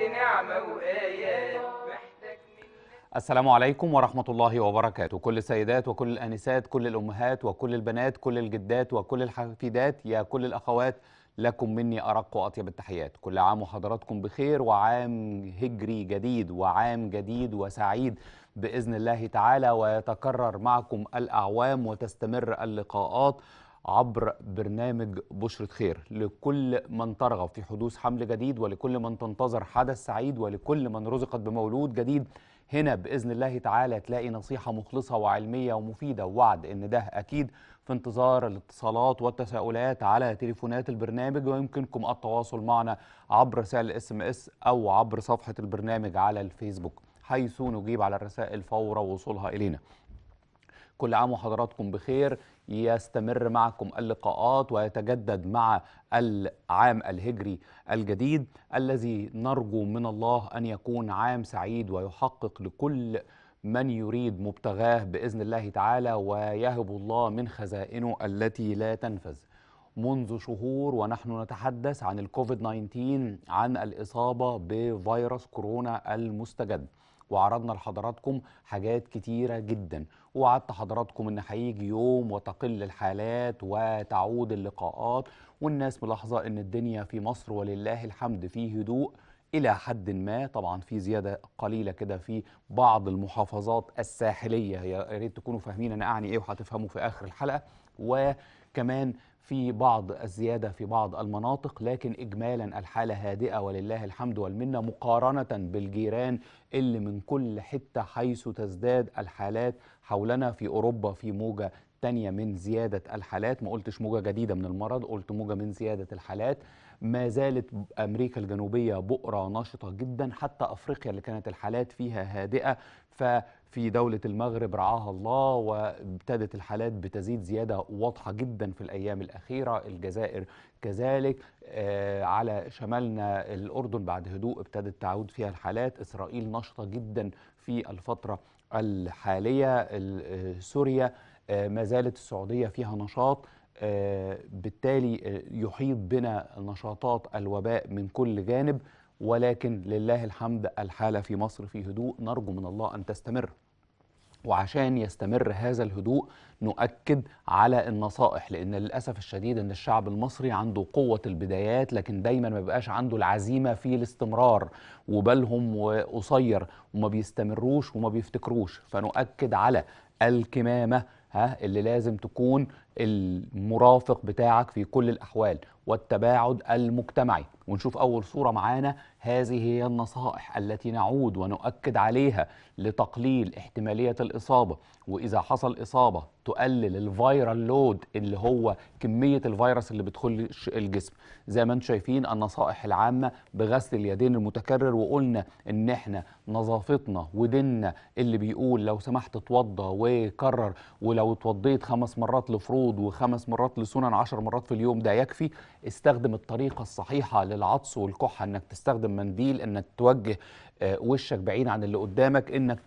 زاد نعمة وآيات السلام عليكم ورحمة الله وبركاته كل السيدات وكل الأنسات كل الأمهات وكل البنات كل الجدات وكل الحفيدات يا كل الأخوات لكم مني أرق وأطيب التحيات كل عام وحضراتكم بخير وعام هجري جديد وعام جديد وسعيد بإذن الله تعالى ويتكرر معكم الأعوام وتستمر اللقاءات عبر برنامج بشرة خير لكل من ترغب في حدوث حمل جديد ولكل من تنتظر حدث سعيد ولكل من رزقت بمولود جديد هنا بإذن الله تعالى تلاقي نصيحة مخلصة وعلمية ومفيدة ووعد إن ده أكيد في انتظار الاتصالات والتساؤلات على تليفونات البرنامج ويمكنكم التواصل معنا عبر رسائل اس ام اس أو عبر صفحة البرنامج على الفيسبوك حيث نجيب على الرسائل فور وصولها إلينا كل عام وحضراتكم بخير يستمر معكم اللقاءات ويتجدد مع العام الهجري الجديد الذي نرجو من الله أن يكون عام سعيد ويحقق لكل من يريد مبتغاه بإذن الله تعالى ويهب الله من خزائنه التي لا تنفذ منذ شهور ونحن نتحدث عن الكوفيد 19 عن الإصابة بفيروس كورونا المستجد وعرضنا لحضراتكم حاجات كتيرة جدا وعدت حضراتكم ان هيجي يوم وتقل الحالات وتعود اللقاءات والناس ملاحظه ان الدنيا في مصر ولله الحمد في هدوء الى حد ما طبعا في زياده قليله كده في بعض المحافظات الساحليه يا ريت تكونوا فاهمين انا اعني ايه وهتفهموا في اخر الحلقه وكمان في بعض الزيادة في بعض المناطق لكن إجمالا الحالة هادئة ولله الحمد والمنة مقارنة بالجيران اللي من كل حتة حيث تزداد الحالات حولنا في أوروبا في موجة تانية من زيادة الحالات ما قلتش موجة جديدة من المرض قلت موجة من زيادة الحالات ما زالت أمريكا الجنوبية بؤرة نشطة جدا حتى أفريقيا اللي كانت الحالات فيها هادئة ف في دولة المغرب رعاها الله وابتدت الحالات بتزيد زيادة واضحة جدا في الأيام الأخيرة الجزائر كذلك آه، على شمالنا الأردن بعد هدوء ابتدت تعود فيها الحالات إسرائيل نشطة جدا في الفترة الحالية آه، سوريا آه، ما زالت السعودية فيها نشاط بالتالي يحيط بنا نشاطات الوباء من كل جانب ولكن لله الحمد الحالة في مصر في هدوء نرجو من الله أن تستمر وعشان يستمر هذا الهدوء نؤكد على النصائح لان للاسف الشديد ان الشعب المصري عنده قوه البدايات لكن دايما ما بيبقاش عنده العزيمه في الاستمرار وبالهم قصير وما بيستمروش وما بيفتكروش فنؤكد على الكمامه ها اللي لازم تكون المرافق بتاعك في كل الأحوال والتباعد المجتمعي ونشوف أول صورة معانا هذه هي النصائح التي نعود ونؤكد عليها لتقليل احتمالية الإصابة وإذا حصل إصابة تقلل الفيرال لود اللي هو كمية الفيروس اللي بتدخل الجسم زي ما انتم شايفين النصائح العامة بغسل اليدين المتكرر وقلنا ان احنا نظافتنا وديننا اللي بيقول لو سمحت اتوضى وكرر ولو اتوضيت خمس مرات لفروض العضود وخمس مرات لسنن عشر مرات في اليوم ده يكفي استخدم الطريقة الصحيحة للعطس والكحة انك تستخدم منديل انك توجه آه، وشك بعيد عن اللي قدامك انك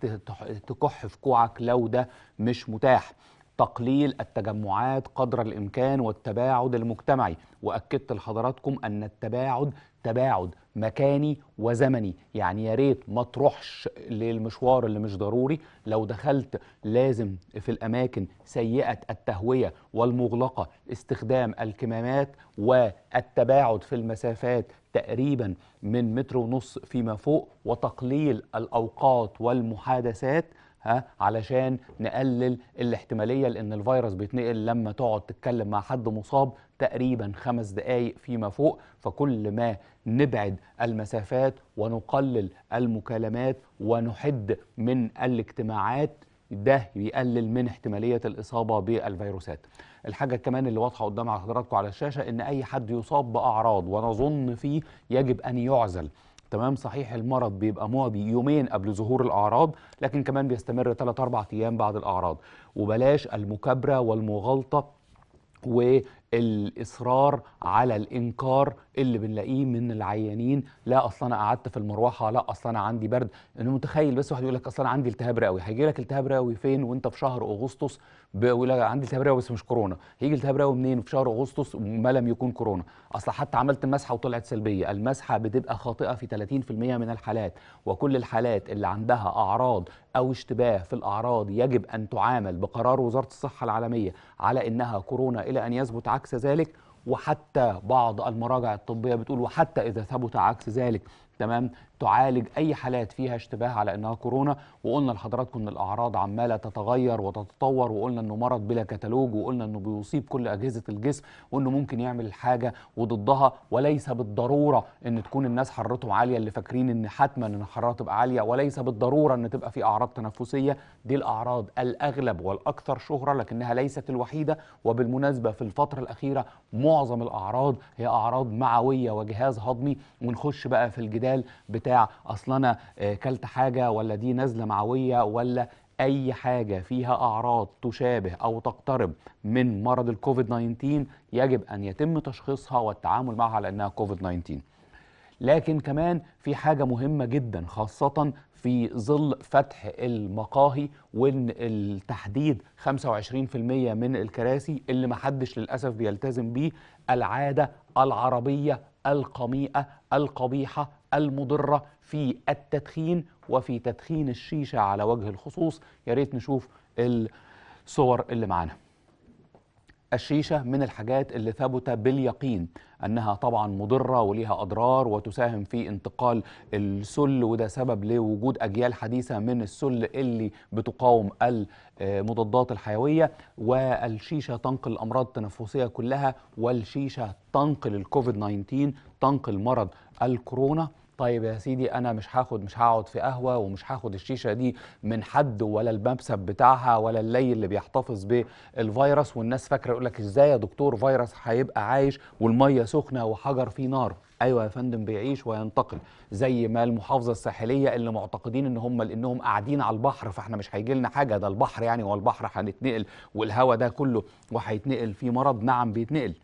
تكح في كوعك لو ده مش متاح تقليل التجمعات قدر الامكان والتباعد المجتمعي واكدت لحضراتكم ان التباعد تباعد مكاني وزمني يعني يا ريت ما تروحش للمشوار اللي مش ضروري لو دخلت لازم في الاماكن سيئه التهويه والمغلقه استخدام الكمامات والتباعد في المسافات تقريبا من متر ونص فيما فوق وتقليل الاوقات والمحادثات ها علشان نقلل الاحتماليه لان الفيروس بيتنقل لما تقعد تتكلم مع حد مصاب تقريبا خمس دقائق فيما فوق فكل ما نبعد المسافات ونقلل المكالمات ونحد من الاجتماعات ده بيقلل من احتمالية الإصابة بالفيروسات الحاجة كمان اللي واضحة قدام حضراتكم على الشاشة إن أي حد يصاب بأعراض ونظن فيه يجب أن يعزل تمام صحيح المرض بيبقى معدي يومين قبل ظهور الاعراض لكن كمان بيستمر 3 4 ايام بعد الاعراض وبلاش المكابره والمغالطه الاصرار على الانكار اللي بنلاقيه من العيانين لا اصلا انا قعدت في المروحه لا اصلا انا عندي برد انا متخيل بس واحد يقول لك اصلا عندي التهاب رئوي هيجي لك التهاب رئوي فين وانت في شهر اغسطس بيقول عندي التهاب رئوي بس مش كورونا هيجي التهاب رئوي منين في شهر اغسطس ما لم يكون كورونا اصل حتى عملت المسحه وطلعت سلبيه المسحه بتبقى خاطئه في 30% من الحالات وكل الحالات اللي عندها اعراض او اشتباه في الاعراض يجب ان تعامل بقرار وزاره الصحه العالميه على انها كورونا الى ان يثبت عكس ذلك وحتى بعض المراجع الطبيه بتقول وحتى اذا ثبت عكس ذلك تمام تعالج اي حالات فيها اشتباه على انها كورونا وقلنا لحضراتكم ان الاعراض عماله تتغير وتتطور وقلنا انه مرض بلا كتالوج وقلنا انه بيصيب كل اجهزه الجسم وانه ممكن يعمل الحاجه وضدها وليس بالضروره ان تكون الناس حرتهم عاليه اللي فاكرين ان حتما ان الحراره تبقى عاليه وليس بالضروره ان تبقى في اعراض تنفسيه دي الأعراض الأغلب والأكثر شهرة لكنها ليست الوحيدة وبالمناسبة في الفترة الأخيرة معظم الأعراض هي أعراض معوية وجهاز هضمي ونخش بقى في الجدال بتاع أصل أنا آه، كلت حاجة ولا دي نزلة معوية ولا أي حاجة فيها أعراض تشابه أو تقترب من مرض الكوفيد 19 يجب أن يتم تشخيصها والتعامل معها لأنها كوفيد 19 لكن كمان في حاجة مهمة جدا خاصة في ظل فتح المقاهي وان التحديد 25% من الكراسي اللي محدش للأسف بيلتزم بيه العادة العربية القميئة القبيحة المضرة في التدخين وفي تدخين الشيشة على وجه الخصوص يا ريت نشوف الصور اللي معانا الشيشة من الحاجات اللي ثبت باليقين أنها طبعا مضرة وليها أضرار وتساهم في انتقال السل وده سبب لوجود أجيال حديثة من السل اللي بتقاوم المضادات الحيوية والشيشة تنقل الأمراض التنفسية كلها والشيشة تنقل الكوفيد 19 تنقل مرض الكورونا طيب يا سيدي انا مش هاخد مش هقعد في قهوه ومش هاخد الشيشه دي من حد ولا المبسب بتاعها ولا اللي اللي بيحتفظ بالفيروس والناس فاكره يقول لك ازاي يا دكتور فيروس هيبقى عايش والميه سخنه وحجر فيه نار ايوه يا فندم بيعيش وينتقل زي ما المحافظه الساحليه اللي معتقدين ان هم لانهم قاعدين على البحر فاحنا مش هيجي لنا حاجه ده البحر يعني والبحر هنتنقل والهواء ده كله وهيتنقل في مرض نعم بيتنقل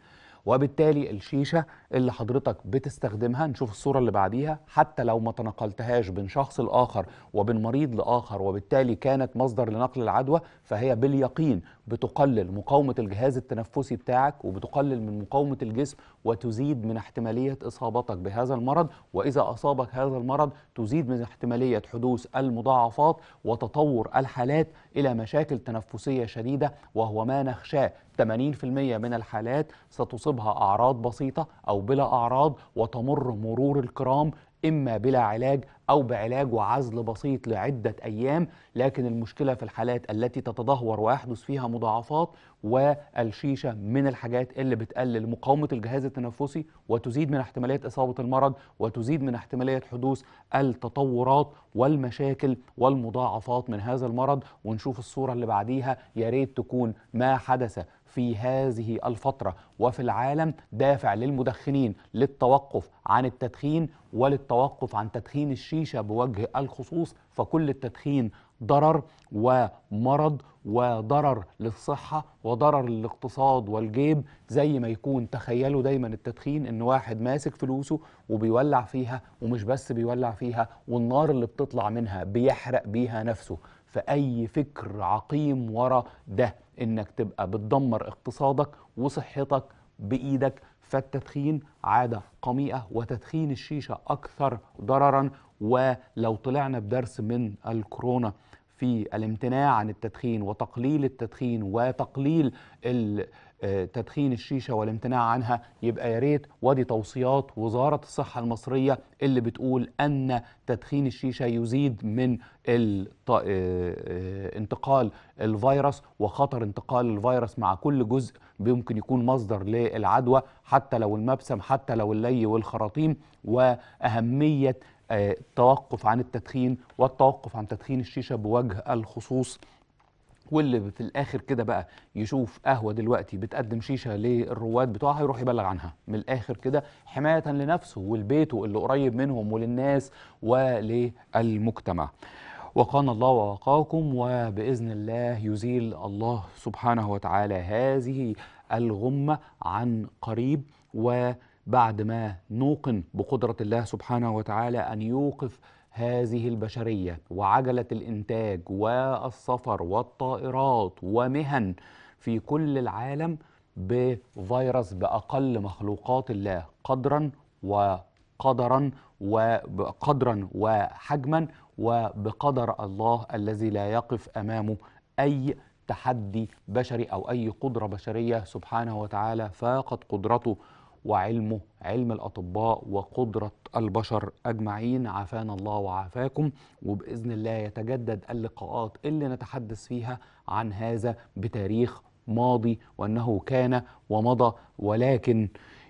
وبالتالي الشيشه اللي حضرتك بتستخدمها نشوف الصوره اللي بعديها حتى لو ما تنقلتهاش بين شخص لاخر وبين مريض لاخر وبالتالي كانت مصدر لنقل العدوى فهي باليقين بتقلل مقاومة الجهاز التنفسي بتاعك وبتقلل من مقاومة الجسم وتزيد من احتمالية إصابتك بهذا المرض وإذا أصابك هذا المرض تزيد من احتمالية حدوث المضاعفات وتطور الحالات إلى مشاكل تنفسية شديدة وهو ما نخشاه 80% من الحالات ستصيبها أعراض بسيطة أو بلا أعراض وتمر مرور الكرام إما بلا علاج أو بعلاج وعزل بسيط لعدة أيام لكن المشكلة في الحالات التي تتدهور ويحدث فيها مضاعفات والشيشة من الحاجات اللي بتقلل مقاومة الجهاز التنفسي وتزيد من احتمالية إصابة المرض وتزيد من احتمالية حدوث التطورات والمشاكل والمضاعفات من هذا المرض ونشوف الصورة اللي بعديها يا ريت تكون ما حدث في هذه الفترة وفي العالم دافع للمدخنين للتوقف عن التدخين وللتوقف عن تدخين الشيشة بوجه الخصوص فكل التدخين ضرر ومرض وضرر للصحة وضرر للاقتصاد والجيب زي ما يكون تخيلوا دايما التدخين ان واحد ماسك فلوسه وبيولع فيها ومش بس بيولع فيها والنار اللي بتطلع منها بيحرق بيها نفسه فأي فكر عقيم ورا ده انك تبقى بتدمر اقتصادك وصحتك بايدك فالتدخين عاده قميئه وتدخين الشيشه اكثر ضررا ولو طلعنا بدرس من الكورونا في الامتناع عن التدخين وتقليل التدخين وتقليل آه، تدخين الشيشه والامتناع عنها يبقى يا ريت وادي توصيات وزاره الصحه المصريه اللي بتقول ان تدخين الشيشه يزيد من آه، آه، انتقال الفيروس وخطر انتقال الفيروس مع كل جزء ممكن يكون مصدر للعدوى حتى لو المبسم حتى لو اللي والخراطيم واهميه التوقف عن التدخين والتوقف عن تدخين الشيشه بوجه الخصوص واللي في الاخر كده بقى يشوف قهوه دلوقتي بتقدم شيشه للرواد بتوعها يروح يبلغ عنها من الاخر كده حمايه لنفسه ولبيته اللي قريب منهم وللناس وللمجتمع وقانا الله ووقاكم وباذن الله يزيل الله سبحانه وتعالى هذه الغمه عن قريب وبعد ما نوقن بقدرة الله سبحانه وتعالى أن يوقف هذه البشرية وعجلة الإنتاج والسفر والطائرات ومهن في كل العالم بفيروس بأقل مخلوقات الله قدرا وقدرا وقدرا وحجما وبقدر الله الذي لا يقف أمامه أي تحدي بشري أو أي قدرة بشرية سبحانه وتعالى فاقت قدرته وعلمه علم الأطباء وقدرة البشر أجمعين عافانا الله وعافاكم وبإذن الله يتجدد اللقاءات اللي نتحدث فيها عن هذا بتاريخ ماضي وأنه كان ومضى ولكن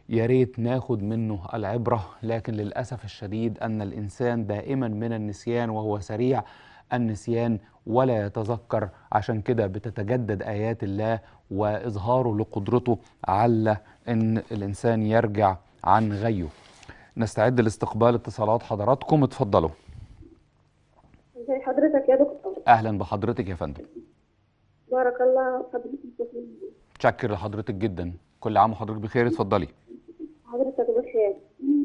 يا ريت ناخد منه العبرة لكن للأسف الشديد أن الإنسان دائما من النسيان وهو سريع النسيان ولا يتذكر عشان كده بتتجدد آيات الله وإظهاره لقدرته على أن الإنسان يرجع عن غيه نستعد لاستقبال اتصالات حضراتكم اتفضلوا ازي حضرتك يا دكتور اهلا بحضرتك يا فندم بارك الله حضرتك شكر لحضرتك جدا كل عام وحضرتك بخير اتفضلي حضرتك بخير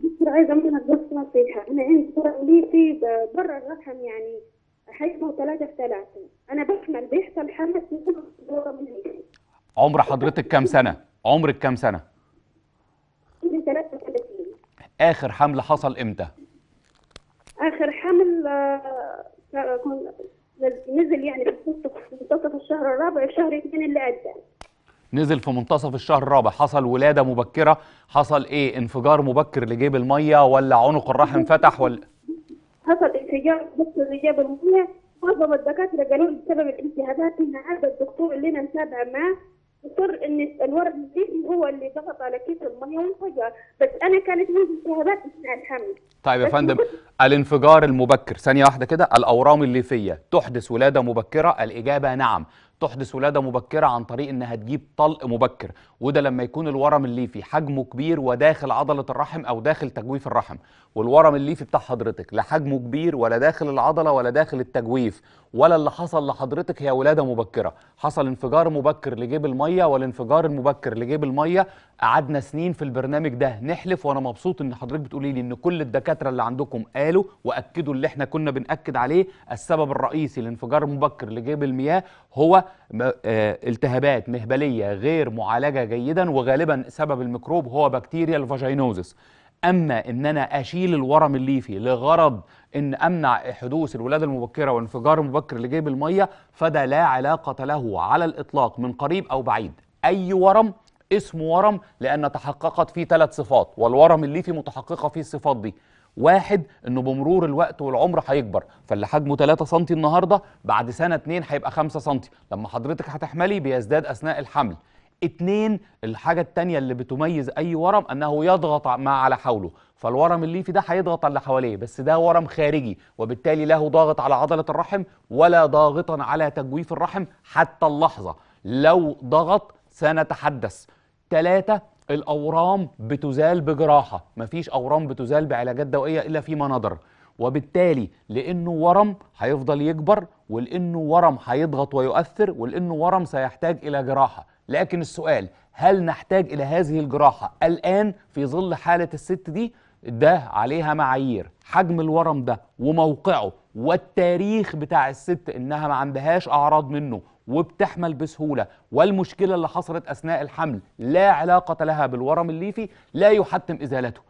دكتور عايزه منك بس نصيحه انا عندي صوره ليكي بره الرحم يعني حجمه 3 في 3 أنا بحمل بيحصل حمل في كل دورة من هيك عمر حضرتك كام سنة؟ عمرك كام سنة؟ 33 آخر حمل حصل إمتى؟ آخر حمل آه، آه، نزل يعني في منتصف الشهر الرابع شهر اثنين اللي عدى نزل في منتصف الشهر الرابع حصل ولادة مبكرة حصل ايه انفجار مبكر لجيب المية ولا عنق الرحم فتح ولا حصل دكتور نجاب المنيع معظم الدكاترة قالوا لي بسبب الالتهابات إن هذا الدكتور اللي أنا متابعة معاه اضطر ان الورد الذهني هو اللي ضغط على كيس الميه وانفجر بس انا كانت عندي التهابات اثناء الحمل طيب يا فندم الانفجار المبكر ثانيه واحده كده الاورام الليفيه تحدث ولاده مبكره الاجابه نعم تحدث ولاده مبكره عن طريق انها تجيب طلق مبكر وده لما يكون الورم الليفي حجمه كبير وداخل عضله الرحم او داخل تجويف الرحم والورم الليفي بتاع حضرتك لا حجمه كبير ولا داخل العضله ولا داخل التجويف ولا اللي حصل لحضرتك هي ولاده مبكره حصل انفجار مبكر لجيب الميه والانفجار المبكر لجيب الميه قعدنا سنين في البرنامج ده نحلف وانا مبسوط ان حضرتك بتقولي لي ان كل الدكاتره اللي عندكم قالوا واكدوا اللي احنا كنا بناكد عليه السبب الرئيسي لانفجار مبكر لجيب المياه هو آه، التهابات مهبليه غير معالجه جيدا وغالبا سبب الميكروب هو بكتيريا الفاجينوزس اما ان انا اشيل الورم الليفي لغرض ان امنع حدوث الولاده المبكره وانفجار المبكر لجيب الميه فده لا علاقه له على الاطلاق من قريب او بعيد اي ورم اسمه ورم لان تحققت فيه ثلاث صفات والورم الليفي متحققه فيه الصفات دي واحد انه بمرور الوقت والعمر هيكبر فاللي حجمه 3 سم النهارده بعد سنه 2 هيبقى 5 سم لما حضرتك هتحملي بيزداد اثناء الحمل اتنين الحاجة التانية اللي بتميز أي ورم أنه يضغط ما على حوله فالورم الليفي ده هيضغط على اللي حواليه بس ده ورم خارجي وبالتالي له ضاغط على عضلة الرحم ولا ضاغطا على تجويف الرحم حتى اللحظة لو ضغط سنتحدث تلاتة الأورام بتزال بجراحة مفيش أورام بتزال بعلاجات دوائية إلا فيما نظر وبالتالي لانه ورم هيفضل يكبر ولانه ورم هيضغط ويؤثر ولانه ورم سيحتاج الى جراحه لكن السؤال هل نحتاج إلى هذه الجراحة الآن في ظل حالة الست دي ده عليها معايير حجم الورم ده وموقعه والتاريخ بتاع الست إنها ما عندهاش أعراض منه وبتحمل بسهولة والمشكلة اللي حصلت أثناء الحمل لا علاقة لها بالورم الليفي لا يحتم إزالته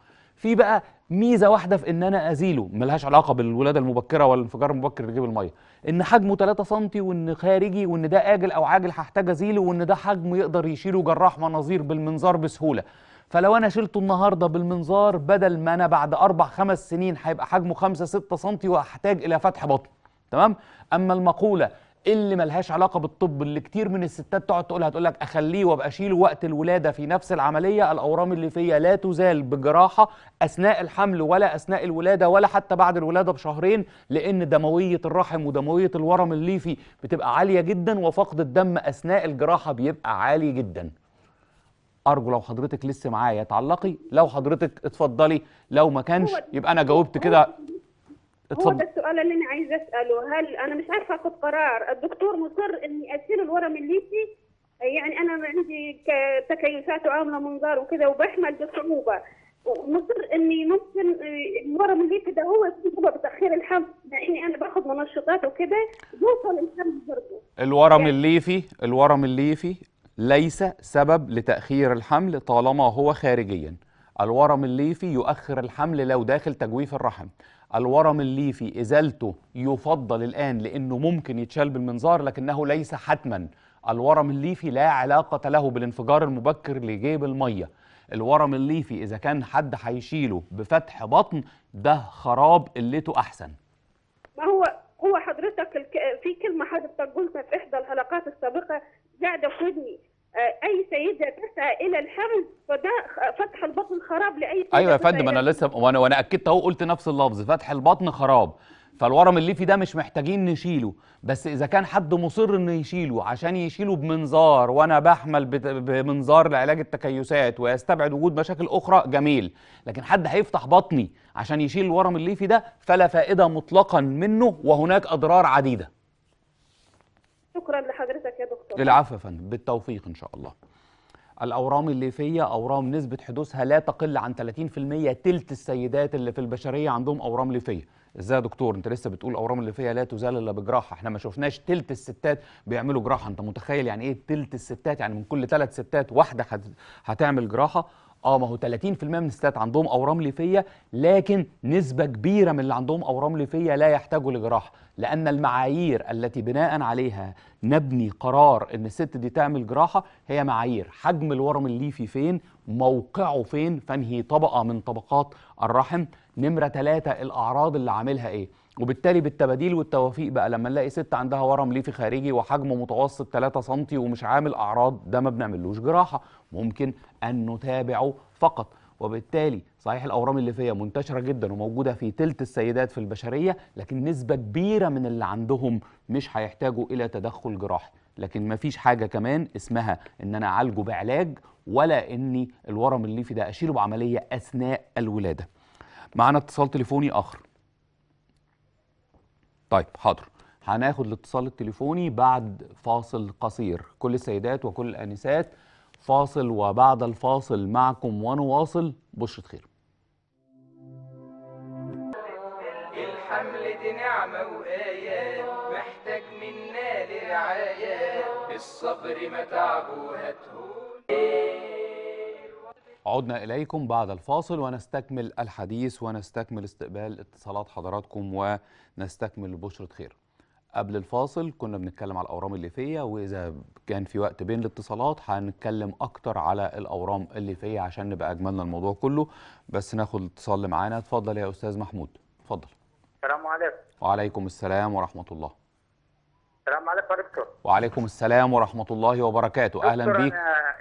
في بقى ميزه واحده في ان انا ازيله ملهاش علاقه بالولاده المبكره ولا الانفجار المبكر اللي جيب الميه ان حجمه 3 سم وان خارجي وان ده اجل او عاجل هحتاج ازيله وان ده حجمه يقدر يشيله جراح مناظير بالمنظار بسهوله فلو انا شلته النهارده بالمنظار بدل ما انا بعد اربع خمس سنين هيبقى حجمه 5 6 سم وهحتاج الى فتح بطن تمام اما المقوله اللي ملهاش علاقه بالطب اللي كتير من الستات تقعد تقولها تقول لك اخليه وابقى اشيله وقت الولاده في نفس العمليه الاورام اللي فيا لا تزال بجراحه اثناء الحمل ولا اثناء الولاده ولا حتى بعد الولاده بشهرين لان دمويه الرحم ودمويه الورم الليفي بتبقى عاليه جدا وفقد الدم اثناء الجراحه بيبقى عالي جدا ارجو لو حضرتك لسه معايا تعلقي لو حضرتك اتفضلي لو ما كانش يبقى انا جاوبت كده هو ده السؤال اللي انا عايزه اساله هل انا مش عارفه اخد قرار الدكتور مصر اني اشيل الورم الليفي يعني انا عندي تكيفات وعامله منظار وكذا وبحمل بصعوبه ومصر اني ممكن الورم الليفي ده هو سبب تاخير الحمل اني انا باخذ منشطات وكذا يوصل الحمل برضه الورم الليفي يعني الورم الليفي ليس سبب لتاخير الحمل طالما هو خارجيا الورم الليفي يؤخر الحمل لو داخل تجويف الرحم الورم الليفي ازالته يفضل الان لانه ممكن يتشال بالمنظار لكنه ليس حتما الورم الليفي لا علاقه له بالانفجار المبكر لجيب الميه الورم الليفي اذا كان حد هيشيله بفتح بطن ده خراب قلته احسن ما هو هو حضرتك في كلمه حضرتك قلتها في احدى الحلقات السابقه قاعده في ودني آه، اي سيده تسعى الى الحمل فده فتح البطن خراب لاي سيده ايوه يا فندم انا لسه وانا وانا اكدت اهو قلت نفس اللفظ فتح البطن خراب فالورم الليفي ده مش محتاجين نشيله بس اذا كان حد مصر انه يشيله عشان يشيله بمنظار وانا بحمل بمنظار لعلاج التكيسات ويستبعد وجود مشاكل اخرى جميل لكن حد هيفتح بطني عشان يشيل الورم الليفي ده فلا فائده مطلقا منه وهناك اضرار عديده شكرا لحضرتك يا دكتور العفو يا فندم بالتوفيق ان شاء الله الأورام الليفية أورام نسبة حدوثها لا تقل عن 30% تلت السيدات اللي في البشرية عندهم أورام ليفية ازاي يا دكتور انت لسه بتقول اورام الليفيه لا تزال الا بجراحه احنا ما شفناش تلت الستات بيعملوا جراحه انت متخيل يعني ايه تلت الستات يعني من كل ثلاث ستات واحده هتعمل جراحه اه ما هو 30% من الستات عندهم اورام ليفيه لكن نسبه كبيره من اللي عندهم اورام ليفيه لا يحتاجوا لجراحه لان المعايير التي بناء عليها نبني قرار ان الست دي تعمل جراحه هي معايير حجم الورم الليفي فين موقعه فين فانهي طبقه من طبقات الرحم نمره ثلاثة الاعراض اللي عاملها ايه وبالتالي بالتباديل والتوافيق بقى لما نلاقي ست عندها ورم ليفي خارجي وحجمه متوسط 3 سم ومش عامل اعراض ده ما بنعملوش جراحه ممكن ان نتابعه فقط وبالتالي صحيح الاورام الليفيه منتشره جدا وموجوده في تلت السيدات في البشريه لكن نسبه كبيره من اللي عندهم مش هيحتاجوا الى تدخل جراحي لكن مفيش حاجه كمان اسمها ان انا اعالجه بعلاج ولا اني الورم الليفي ده اشيله بعمليه اثناء الولاده معانا اتصال تليفوني اخر طيب حاضر هناخد الاتصال التليفوني بعد فاصل قصير كل السيدات وكل الانسات فاصل وبعد الفاصل معكم ونواصل بشرة خير الحمل دي نعمة وآيات محتاج منا لرعاية الصبر متعب هتهون عدنا إليكم بعد الفاصل ونستكمل الحديث ونستكمل استقبال اتصالات حضراتكم ونستكمل بشرة خير قبل الفاصل كنا بنتكلم على الأورام الليفية وإذا كان في وقت بين الاتصالات هنتكلم أكتر على الأورام الليفية عشان نبقى أجملنا الموضوع كله بس ناخد اتصال معانا اتفضل يا أستاذ محمود اتفضل السلام عليكم وعليكم السلام ورحمة الله السلام عليكم يا دكتور وعليكم السلام ورحمة الله وبركاته أهلا بيك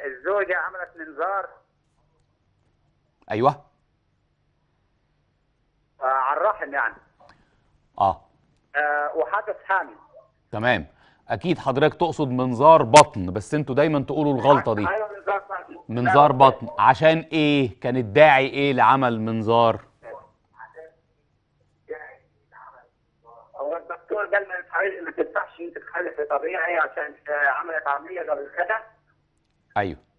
الزوجة عملت منظار ايوه آه على الرحم يعني اه, آه وحدث حامل تمام اكيد حضرتك تقصد منظار بطن بس انتوا دايما تقولوا الغلطه دي ايوه منظار بطن منظار بطن عشان ايه كان الداعي ايه لعمل منظار هو الدكتور قال ما تنفعش انت تخلف طبيعي عشان عملت آه، عمليه قبل كده ايوه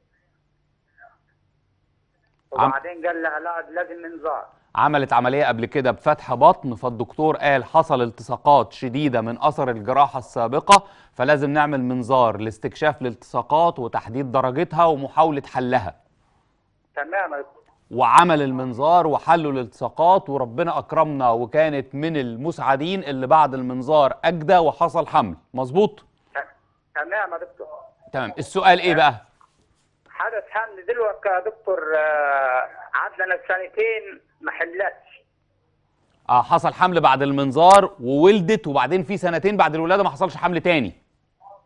وبعدين قال لها لا لازم انذار عملت عملية قبل كده بفتح بطن فالدكتور قال حصل التصاقات شديدة من أثر الجراحة السابقة فلازم نعمل منظار لاستكشاف الالتصاقات وتحديد درجتها ومحاولة حلها تمام وعمل المنظار وحلوا الالتصاقات وربنا أكرمنا وكانت من المسعدين اللي بعد المنظار أجدى وحصل حمل مظبوط تمام يا دكتور تمام السؤال إيه بقى؟ حدث حمد دلوك دكتور آه، عدنا السنتين ما حلتش اه حصل حمل بعد المنظار وولدت وبعدين في سنتين بعد الولاده ما حصلش حمل تاني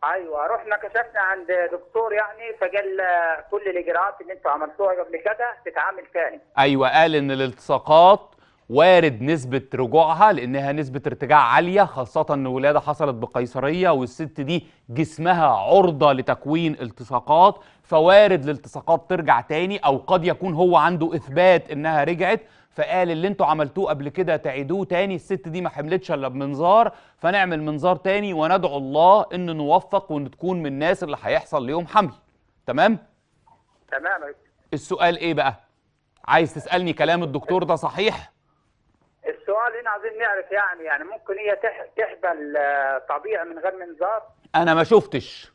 ايوه رحنا كشفنا عند دكتور يعني فقال آه، كل الاجراءات اللي انتوا عملتوها قبل كده تتعامل تاني ايوه قال ان الالتصاقات وارد نسبة رجوعها لأنها نسبة ارتجاع عالية خاصة أن ولادة حصلت بقيصرية والست دي جسمها عرضة لتكوين التصاقات فوارد الالتصاقات ترجع تاني أو قد يكون هو عنده إثبات إنها رجعت فقال اللي انتوا عملتوه قبل كده تعيدوه تاني الست دي ما حملتش الا بمنظار فنعمل منظار تاني وندعو الله ان نوفق وان تكون من الناس اللي هيحصل ليهم حمل تمام تمام السؤال ايه بقى عايز تسالني كلام الدكتور ده صحيح السؤال هنا عايزين نعرف يعني يعني ممكن هي تحبل طبيعي من غير منظار انا ما شفتش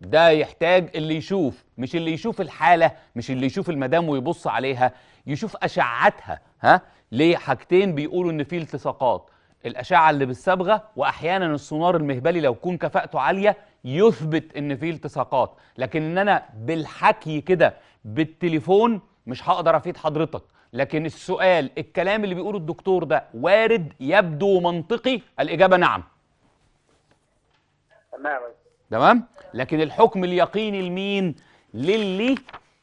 ده يحتاج اللي يشوف مش اللي يشوف الحاله مش اللي يشوف المدام ويبص عليها يشوف اشعتها ها ليه حاجتين بيقولوا ان في التصاقات الاشعه اللي بالصبغه واحيانا السونار المهبلي لو يكون كفاءته عاليه يثبت ان في التصاقات لكن ان انا بالحكي كده بالتليفون مش هقدر افيد حضرتك لكن السؤال الكلام اللي بيقوله الدكتور ده وارد يبدو منطقي الاجابه نعم تمام تمام لكن الحكم اليقيني لمين للي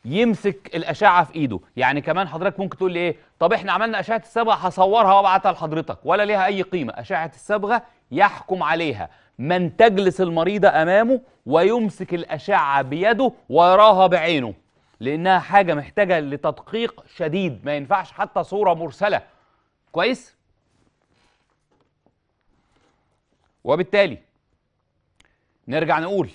يمسك الاشعه في ايده يعني كمان حضرتك ممكن تقول لي ايه طب احنا عملنا اشعه الصبغه هصورها وابعتها لحضرتك ولا ليها اي قيمه اشعه الصبغه يحكم عليها من تجلس المريضه امامه ويمسك الاشعه بيده ويراها بعينه لانها حاجه محتاجه لتدقيق شديد ما ينفعش حتى صوره مرسله كويس وبالتالي نرجع نقول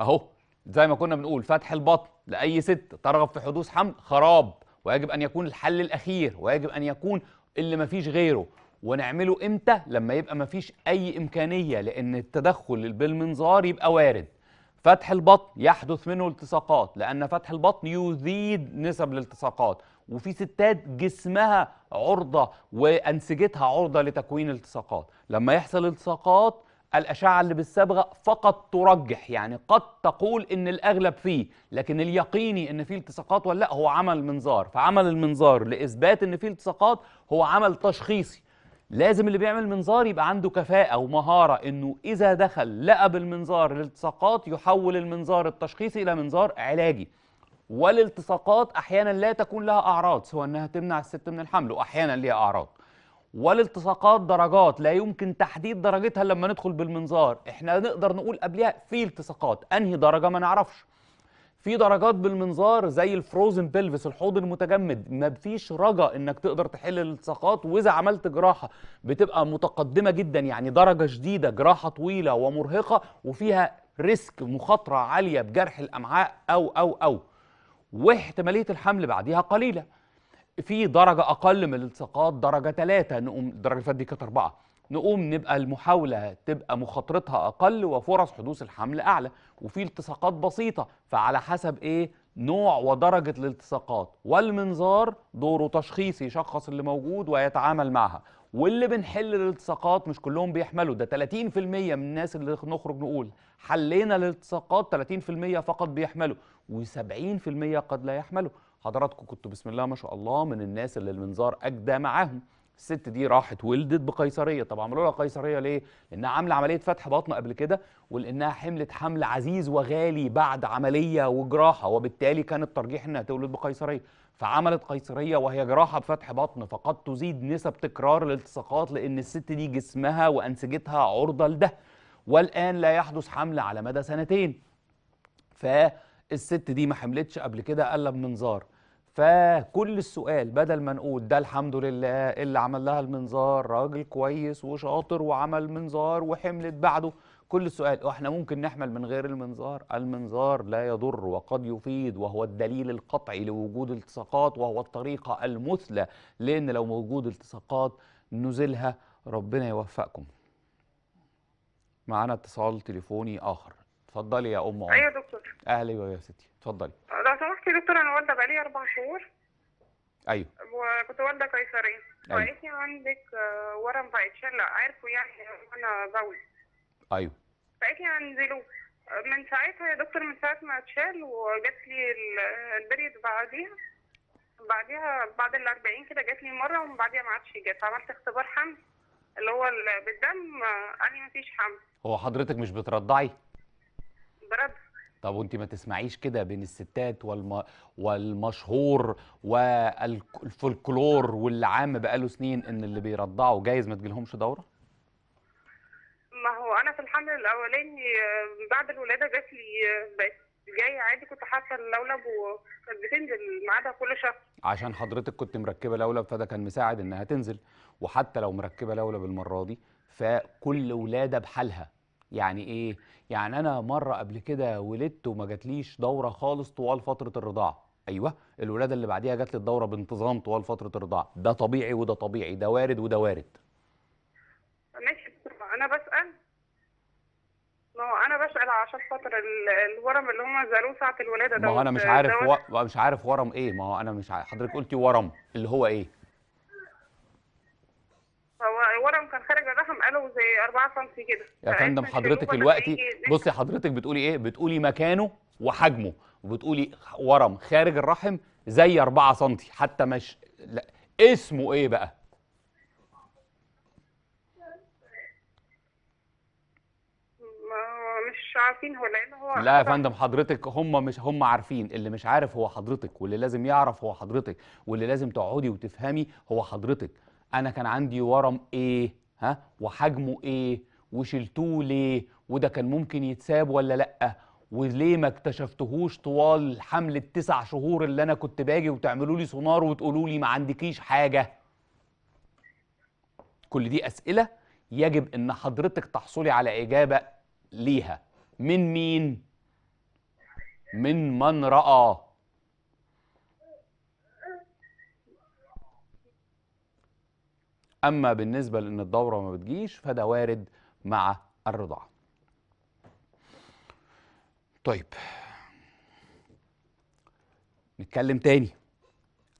اهو زي ما كنا بنقول فتح البطن لاي ست ترغب في حدوث حمل خراب ويجب ان يكون الحل الاخير ويجب ان يكون اللي مفيش غيره ونعمله امتى لما يبقى مفيش اي امكانيه لان التدخل بالمنظار يبقى وارد فتح البطن يحدث منه التصاقات لأن فتح البطن يزيد نسب الالتصاقات وفي ستات جسمها عرضة وأنسجتها عرضة لتكوين التصاقات لما يحصل التصاقات الأشعة اللي بالصبغة فقط ترجح يعني قد تقول إن الأغلب فيه لكن اليقيني إن فيه التصاقات ولا لا هو عمل منظار فعمل المنظار لإثبات إن فيه التصاقات هو عمل تشخيصي لازم اللي بيعمل منظار يبقى عنده كفاءة ومهارة انه اذا دخل لقى بالمنظار الالتصاقات يحول المنظار التشخيصي الى منظار علاجي والالتصاقات احيانا لا تكون لها اعراض سوى انها تمنع الست من الحمل واحيانا ليها اعراض والالتصاقات درجات لا يمكن تحديد درجتها لما ندخل بالمنظار احنا نقدر نقول قبلها في التصاقات انهي درجه ما نعرفش في درجات بالمنظار زي الفروزن بيلفس الحوض المتجمد ما فيش رجا انك تقدر تحل الالتصاقات واذا عملت جراحه بتبقى متقدمه جدا يعني درجه شديده جراحه طويله ومرهقه وفيها ريسك مخاطره عاليه بجرح الامعاء او او او واحتماليه الحمل بعديها قليله في درجه اقل من الالتصاقات درجه ثلاثه نقوم درجه دي كانت اربعه نقوم نبقى المحاولة تبقى مخاطرتها أقل وفرص حدوث الحمل أعلى وفي التصاقات بسيطة فعلى حسب إيه نوع ودرجة الالتصاقات والمنظار دوره تشخيصي يشخص اللي موجود ويتعامل معها واللي بنحل الالتصاقات مش كلهم بيحملوا ده 30% من الناس اللي نخرج نقول حلينا الالتصاقات 30% فقط بيحملوا و70% قد لا يحملوا حضراتكم كنتوا بسم الله ما شاء الله من الناس اللي المنظار أجدى معاهم الست دي راحت ولدت بقيصريه طب عملوا لها قيصريه ليه لانها عامله عمليه فتح بطن قبل كده ولانها حملت حمل عزيز وغالي بعد عمليه وجراحه وبالتالي كان الترجيح انها تولد بقيصريه فعملت قيصريه وهي جراحه بفتح بطن فقد تزيد نسب تكرار الالتصاقات لان الست دي جسمها وانسجتها عرضه لده والان لا يحدث حمل على مدى سنتين فالست دي ما حملتش قبل كده الا بمنظار فكل السؤال بدل ما نقول ده الحمد لله اللي عمل لها المنظار راجل كويس وشاطر وعمل منظار وحملت بعده كل السؤال واحنا ممكن نحمل من غير المنظار المنظار لا يضر وقد يفيد وهو الدليل القطعي لوجود التصاقات وهو الطريقة المثلى لأن لو موجود التصاقات نزلها ربنا يوفقكم معانا اتصال تليفوني آخر اتفضلي يا أم أيوة دكتور اهلا يا ستي اتفضلي لو سمحتي يا دكتور انا والده بقالي اربع شهور ايوه وكنت والده قيصريه أيوة. وقالت لي عندك آه، ورم في اتشلا عارفه يعني انا بول ايوه فقالت لي هنزله من ساعتها يا دكتور من ساعه ما اتشال وجات لي البريد بعديها بعديها بعد ال 40 كده جات لي مره ومن بعديها ما عادش جات عملت اختبار حمل اللي هو بالدم آه، قال لي مفيش حمل هو حضرتك مش بترضعي؟ برضه طب وانت ما تسمعيش كده بين الستات والم... والمشهور والفولكلور واللي عام بقاله سنين ان اللي بيرضعوا جايز ما تجيلهمش دوره؟ ما هو انا في الحمل الاولاني آه، بعد الولاده جات لي آه، بقت جايه عادي كنت حاطه اللولب وكانت بتنزل ميعادها كل شهر عشان حضرتك كنت مركبه لولب فده كان مساعد انها تنزل وحتى لو مركبه لولب المره دي فكل ولاده بحالها يعني ايه يعني انا مره قبل كده ولدت وما جاتليش دوره خالص طوال فتره الرضاعه ايوه الولاده اللي بعديها جات لي الدوره بانتظام طوال فتره الرضاعه ده طبيعي وده طبيعي ده وارد وده وارد ماشي انا بسال ما هو انا بسال عشان خاطر الورم اللي هم زالوه ساعه الولاده ده ما هو انا مش عارف و... مش عارف ورم ايه ما هو انا مش عارف حضرتك قلتي ورم اللي هو ايه خارج الرحم قالوا زي 4 سم كده يا فندم حضرتك دلوقتي بصي حضرتك بتقولي ايه بتقولي مكانه وحجمه وبتقولي ورم خارج الرحم زي 4 سم حتى مش لا اسمه ايه بقى مش عارفين هو لان هو لا يا فندم حضرتك هم مش هم عارفين اللي مش عارف هو حضرتك واللي لازم يعرف هو حضرتك واللي لازم تقعدي وتفهمي هو حضرتك انا كان عندي ورم ايه ها وحجمه ايه وشلتوه ليه وده كان ممكن يتساب ولا لا وليه ما اكتشفتهوش طوال حمل التسع شهور اللي انا كنت باجي وتعملوا لي سونار وتقولوا لي ما عندكيش حاجه كل دي اسئله يجب ان حضرتك تحصلي على اجابه ليها من مين من من راى أما بالنسبة لأن الدورة ما بتجيش فده وارد مع الرضاعة طيب نتكلم تاني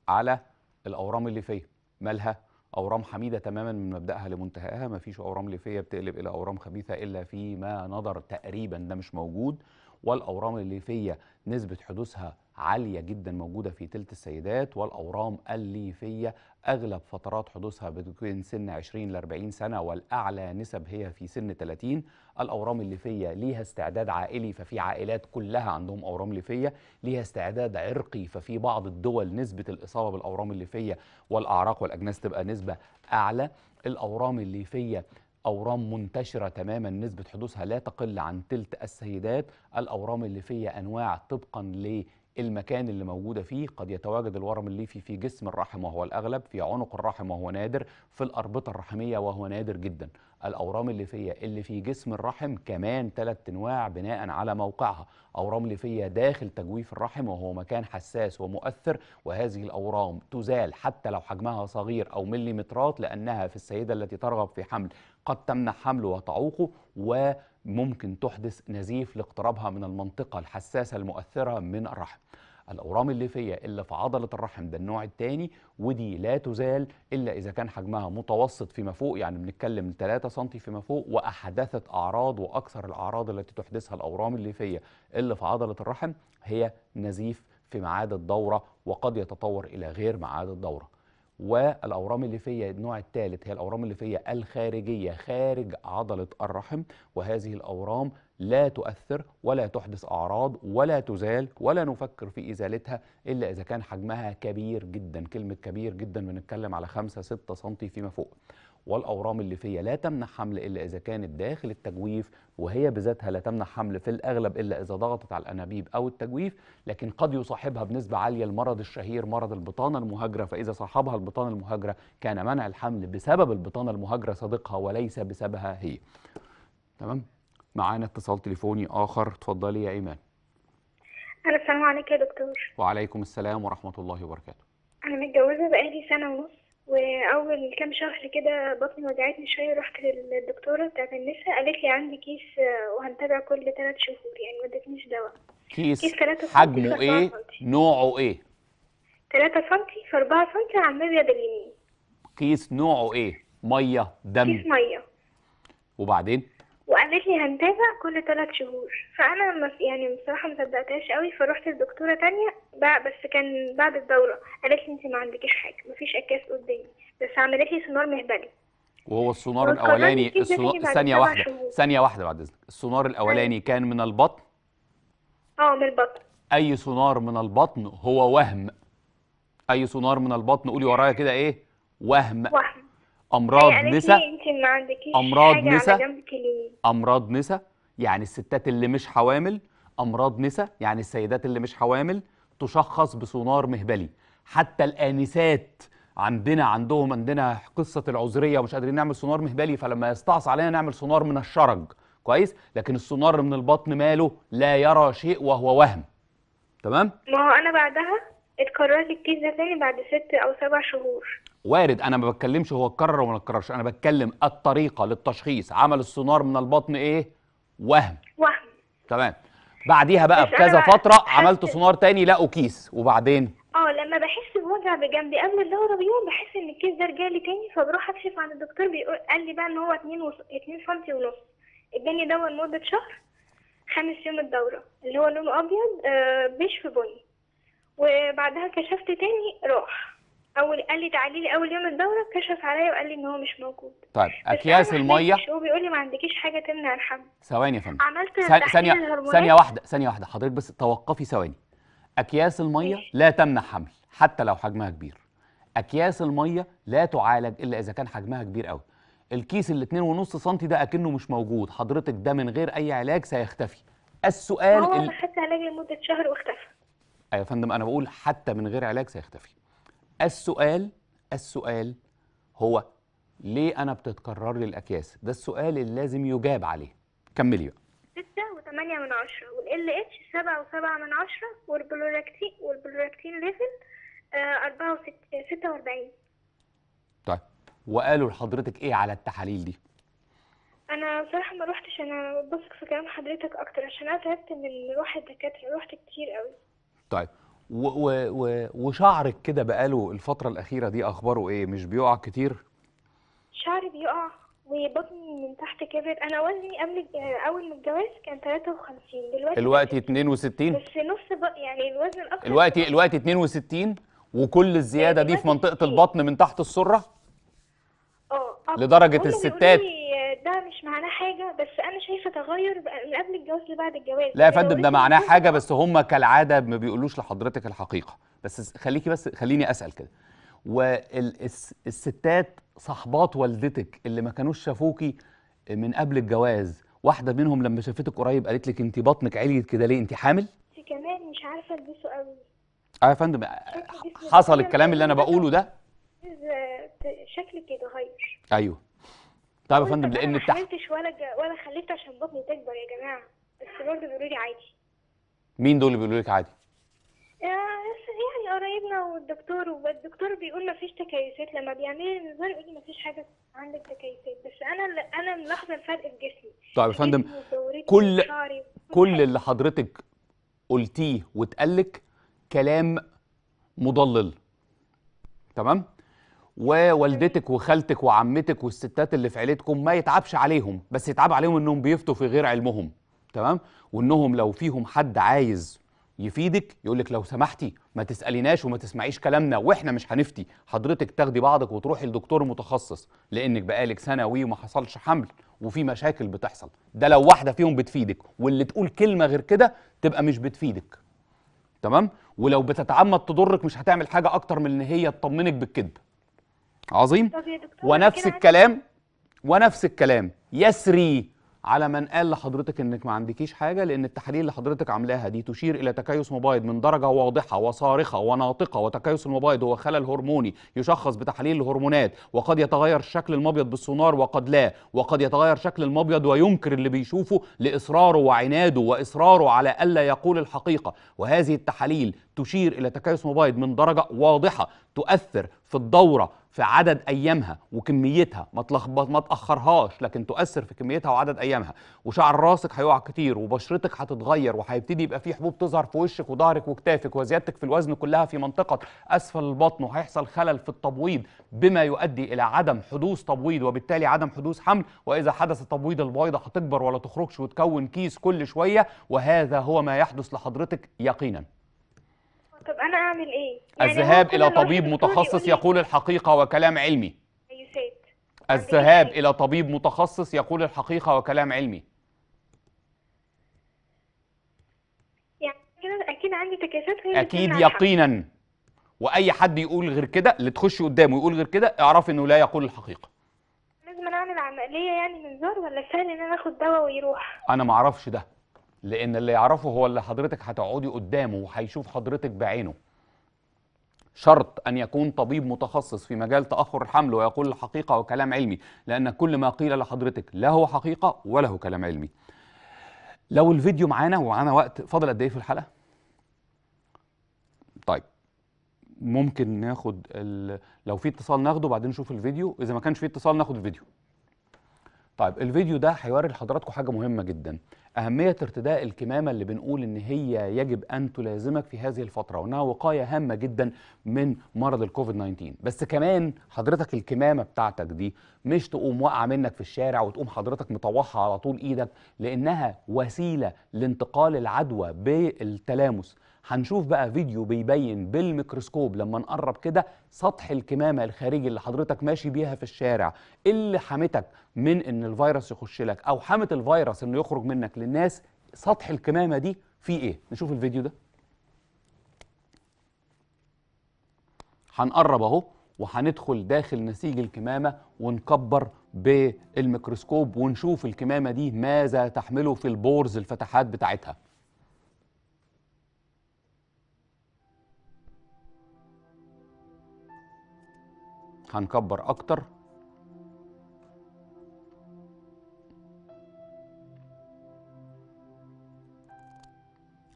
على الأورام الليفية مالها أورام حميدة تماما من مبدأها لمنتهاها مفيش أورام ليفية بتقلب إلى أورام خبيثة إلا فيما نظر تقريبا ده مش موجود والأورام الليفية نسبة حدوثها عالية جدا موجودة في تلت السيدات والأورام الليفية أغلب فترات حدوثها بين سن 20 ل 40 سنة والأعلى نسب هي في سن 30 الأورام الليفية ليها استعداد عائلي ففي عائلات كلها عندهم أورام ليفية ليها استعداد عرقي ففي بعض الدول نسبة الإصابة بالأورام الليفية والأعراق والأجناس تبقى نسبة أعلى الأورام الليفية أورام منتشرة تماما نسبة حدوثها لا تقل عن تلت السيدات الأورام الليفية أنواع طبقا ل المكان اللي موجودة فيه قد يتواجد الورم الليفي في جسم الرحم وهو الأغلب في عنق الرحم وهو نادر في الأربطة الرحمية وهو نادر جدا الأورام الليفية اللي في جسم الرحم كمان ثلاث أنواع بناء على موقعها أورام ليفية داخل تجويف الرحم وهو مكان حساس ومؤثر وهذه الأورام تزال حتى لو حجمها صغير أو مليمترات لأنها في السيدة التي ترغب في حمل قد تمنع حمله وتعوقه و ممكن تحدث نزيف لاقترابها من المنطقة الحساسة المؤثرة من الرحم الأورام الليفية اللي في عضلة الرحم ده النوع الثاني ودي لا تزال إلا إذا كان حجمها متوسط فيما فوق يعني بنتكلم 3 سم فيما فوق وأحدثت أعراض وأكثر الأعراض التي تحدثها الأورام الليفية اللي في عضلة الرحم هي نزيف في معاد الدورة وقد يتطور إلى غير معاد الدورة والاورام فيا النوع الثالث هي الاورام اللي فيا الخارجيه خارج عضله الرحم وهذه الاورام لا تؤثر ولا تحدث اعراض ولا تزال ولا نفكر في ازالتها الا اذا كان حجمها كبير جدا كلمه كبير جدا بنتكلم على 5 6 سم فيما فوق والأورام اللي فيها لا تمنع حمل إلا إذا كانت داخل التجويف وهي بذاتها لا تمنع حمل في الأغلب إلا إذا ضغطت على الأنابيب أو التجويف لكن قد يصاحبها بنسبة عالية المرض الشهير مرض البطانة المهاجرة فإذا صاحبها البطانة المهاجرة كان منع الحمل بسبب البطانة المهاجرة صديقها وليس بسببها هي تمام معانا اتصال تليفوني آخر اتفضلي يا إيمان السلام عليكم يا دكتور وعليكم السلام ورحمة الله وبركاته أنا متجوزة بقالي سنة ونص واول كام شهر كده بطني وجعتني شويه رحت للدكتوره بتاعت النساء قالت لي عندي كيس آه، وهنتابع كل ثلاث شهور يعني ما ادتنيش دواء كيس, كيس حجمه ايه نوعه ايه 3 سم في 4 سم على المبيض اليمين كيس نوعه ايه ميه دم كيس ميه وبعدين وقالت لي هنتابع كل ثلاث شهور فانا يعني بصراحه ما صدقتهاش قوي فروحت لدكتوره تانية بقى بس كان بعد الدوره قالت لي انت ما عندكيش حاجه ما فيش اكياس قدامي بس عملت لي سونار مهبلي وهو السونار الاولاني ثانيه واحده ثانيه واحده بعد اذنك السونار الاولاني أيوة. كان من البطن اه من البطن اي سونار من البطن هو وهم اي سونار من البطن قولي ورايا كده ايه وهم وهم امراض نسا ما عندكيش امراض حاجة نسا على جنبك امراض نسا يعني الستات اللي مش حوامل امراض نسا يعني السيدات اللي مش حوامل تشخص بسونار مهبلي حتى الانسات عندنا عندهم عندنا قصه العذريه ومش قادرين نعمل سونار مهبلي فلما يستعصي علينا نعمل سونار من الشرج كويس لكن السونار من البطن ماله لا يرى شيء وهو وهم تمام ما هو انا بعدها اتكررت الكيس ده تاني بعد ست او سبع شهور وارد انا ما بتكلمش هو اتكرر وما اتكررش انا بتكلم الطريقه للتشخيص عمل السونار من البطن ايه وهم وهم تمام بعديها بقى بكذا فتره عملت سونار تاني لقوا كيس وبعدين اه لما بحس بوجع بجنبي قبل الدوره بيوم بحس ان الكيس ده رجع لي تاني فبروح اكشف عند الدكتور بيقول قال لي بقى ان هو 2 2 سم ونص اداني دواء لمده شهر خامس يوم الدوره اللي هو لونه ابيض آه بيش في بني وبعدها كشفت تاني راح اول قال لي تعالي لي اول يوم الدوره كشف عليا وقال لي ان هو مش موجود طيب اكياس الميه هو بيقول لي ما عندكيش حاجه تمنع الحمل ثواني يا فندم عملت ثانيه ثانيه واحده ثانيه واحده حضرتك بس توقفي ثواني اكياس الميه لا تمنع حمل حتى لو حجمها كبير اكياس الميه لا تعالج الا اذا كان حجمها كبير قوي الكيس ال 2.5 سم ده اكنه مش موجود حضرتك ده من غير اي علاج سيختفي السؤال هو انا خدت علاج لمده شهر واختفى ايوه يا فندم انا بقول حتى من غير علاج سيختفي السؤال السؤال هو ليه انا بتتكرر لي الاكياس ده السؤال اللي لازم يجاب عليه كملي بقى 6 و8 من 10 والال اتش 7 و7 من 10 والبلوراكتين والبلوراكتين ليفل 4 و 46 طيب وقالوا لحضرتك ايه على التحاليل دي انا بصراحه ما روحتش انا بثق في كلام حضرتك اكتر عشان انا تعبت من روح الدكاتره روحت كتير قوي طيب و و وشعرك كده بقاله الفترة الأخيرة دي أخباره إيه؟ مش بيقع كتير؟ شعري بيقع وبطني من تحت كبر أنا وزني قبل أول ما الجواز كان 53 دلوقتي دلوقتي 62 بس نص بق... يعني الوزن الأكثر دلوقتي دلوقتي 62 وكل الزيادة دي في منطقة البطن من تحت السرة؟ اه, اه. لدرجة الستات معناه حاجه بس انا شايفه تغير من قبل الجواز لبعد الجواز لا يا يعني فندم ده معناه حاجه بس هم كالعاده ما بيقولوش لحضرتك الحقيقه بس خليكي بس خليني اسال كده والستات صاحبات والدتك اللي ما كانوش شافوكي من قبل الجواز واحده منهم لما شافتك قريب قالت لك انت بطنك عليت كده ليه انت حامل انت كمان مش عارفه البسه قوي اه يا فندم حصل الكلام اللي انا بقوله ده آه، شكلك يتغير ايوه طيب يا فندم لان انت ما حملتش ولا ج... ولا خليت عشان بطني تكبر يا جماعه بس برضه بيقولوا لي عادي مين دول اللي بيقولوا لك عادي؟ آه، يعني قرايبنا والدكتور والدكتور بيقول ما فيش تكيسات لما بيعمل النزار يقول لي ما فيش حاجه عندك تكيسات بس انا انا ملاحظه الفرق في جسمي طيب يا فندم كل كل اللي حضرتك قلتيه لك كلام مضلل تمام؟ ووالدتك وخالتك وعمتك والستات اللي في عيلتكم ما يتعبش عليهم بس يتعب عليهم انهم بيفتوا في غير علمهم تمام وانهم لو فيهم حد عايز يفيدك يقول لك لو سمحتي ما تساليناش وما تسمعيش كلامنا واحنا مش هنفتي حضرتك تاخدي بعضك وتروحي لدكتور متخصص لانك بقالك سنوي وما حصلش حمل وفي مشاكل بتحصل ده لو واحده فيهم بتفيدك واللي تقول كلمه غير كده تبقى مش بتفيدك تمام ولو بتتعمد تضرك مش هتعمل حاجه اكتر من ان هي تطمنك بالكذب عظيم ونفس الكلام ونفس الكلام يسري على من قال لحضرتك انك ما عندكيش حاجه لان التحاليل اللي حضرتك عاملاها دي تشير الى تكيس مبايض من درجه واضحه وصارخه وناطقه وتكيس المبايض هو خلل هرموني يشخص بتحاليل الهرمونات وقد يتغير الشكل المبيض بالسونار وقد لا وقد يتغير شكل المبيض وينكر اللي بيشوفه لاصراره وعناده واصراره على الا يقول الحقيقه وهذه التحاليل تشير إلى تكيس مبايض من درجة واضحة تؤثر في الدورة في عدد أيامها وكميتها ما تلخبط ما تأخرهاش لكن تؤثر في كميتها وعدد أيامها وشعر راسك هيقع كتير وبشرتك هتتغير وهيبتدي يبقى في حبوب تظهر في وشك وظهرك وكتافك وزيادتك في الوزن كلها في منطقة أسفل البطن وهيحصل خلل في التبويض بما يؤدي إلى عدم حدوث تبويض وبالتالي عدم حدوث حمل وإذا حدث التبويض البويضه هتكبر ولا تخرجش وتكون كيس كل شوية وهذا هو ما يحدث لحضرتك يقيناً طب انا اعمل ايه يعني الذهاب الى طبيب متخصص يقول الحقيقه وكلام علمي أيوة الذهاب الى طبيب متخصص يقول الحقيقه وكلام علمي يعني كده اكيد عندي تكاسات هي اكيد يقينا واي حد يقول غير كده اللي تخش قدامه يقول غير كده اعرف انه لا يقول الحقيقه لازم انا اعمل عمليه يعني منظار ولا سهل ان انا اخد دواء ويروح انا ما اعرفش ده لان اللي يعرفه هو اللي حضرتك هتقعدي قدامه وهيشوف حضرتك بعينه شرط أن يكون طبيب متخصص في مجال تأخر الحمل ويقول الحقيقة وكلام علمي لأن كل ما قيل لحضرتك لا هو حقيقة ولا هو كلام علمي لو الفيديو معانا ومعانا وقت فاضل قد ايه في الحلقة؟ طيب ممكن ناخد ال... لو في اتصال ناخده بعدين نشوف الفيديو إذا ما كانش في اتصال ناخد الفيديو طيب الفيديو ده هيوري لحضراتكم حاجه مهمه جدا اهميه ارتداء الكمامه اللي بنقول ان هي يجب ان تلازمك في هذه الفتره وانها وقايه هامه جدا من مرض الكوفيد 19 بس كمان حضرتك الكمامه بتاعتك دي مش تقوم واقعه منك في الشارع وتقوم حضرتك مطوحها على طول ايدك لانها وسيله لانتقال العدوى بالتلامس هنشوف بقى فيديو بيبين بالميكروسكوب لما نقرب كده سطح الكمامه الخارجي اللي حضرتك ماشي بيها في الشارع اللي حمتك من ان الفيروس يخش لك او حمت الفيروس انه يخرج منك للناس سطح الكمامه دي فيه ايه نشوف الفيديو ده هنقرب اهو وهندخل داخل نسيج الكمامه ونكبر بالميكروسكوب ونشوف الكمامه دي ماذا تحمله في البورز الفتحات بتاعتها هنكبر اكتر